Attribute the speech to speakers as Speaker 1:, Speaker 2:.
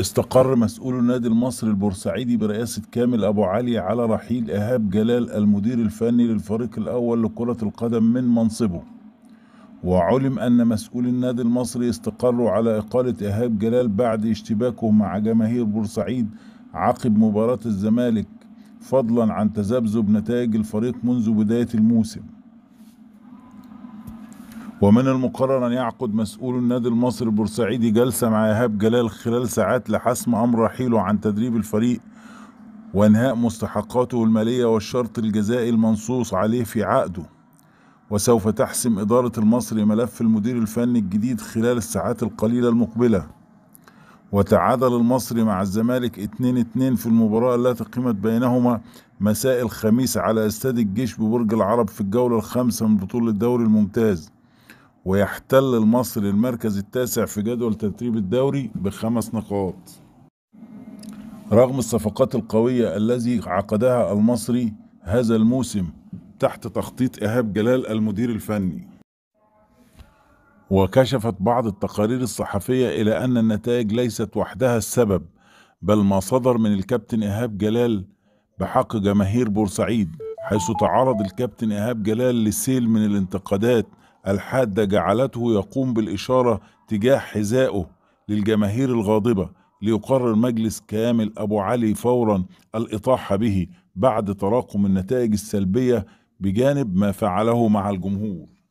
Speaker 1: استقر مسؤول النادي المصري البورسعيدي برئاسة كامل أبو علي على رحيل إيهاب جلال المدير الفني للفريق الأول لكرة القدم من منصبه وعلم أن مسؤول النادي المصري استقروا على إقالة إيهاب جلال بعد اشتباكه مع جماهير بورسعيد عقب مباراة الزمالك فضلا عن تذبذب نتائج الفريق منذ بداية الموسم ومن المقرر أن يعقد مسؤول النادي المصري البورسعيدي جلسة مع إيهاب جلال خلال ساعات لحسم أمر رحيله عن تدريب الفريق وانهاء مستحقاته المالية والشرط الجزائي المنصوص عليه في عقده وسوف تحسم إدارة المصري ملف المدير الفني الجديد خلال الساعات القليلة المقبلة وتعادل المصري مع الزمالك 2-2 في المباراة التي قيمت بينهما مساء الخميس على استاد الجيش ببرج العرب في الجولة الخامسة من بطولة الدوري الممتاز ويحتل المصري المركز التاسع في جدول ترتيب الدوري بخمس نقاط رغم الصفقات القوية الذي عقدها المصري هذا الموسم تحت تخطيط إيهاب جلال المدير الفني وكشفت بعض التقارير الصحفية إلى أن النتائج ليست وحدها السبب بل ما صدر من الكابتن إيهاب جلال بحق جماهير بورسعيد حيث تعرض الكابتن إيهاب جلال لسيل من الانتقادات الحادة جعلته يقوم بالإشارة تجاه حذائه للجماهير الغاضبة ليقرر مجلس كامل أبو علي فورا الإطاحة به بعد تراكم النتائج السلبية بجانب ما فعله مع الجمهور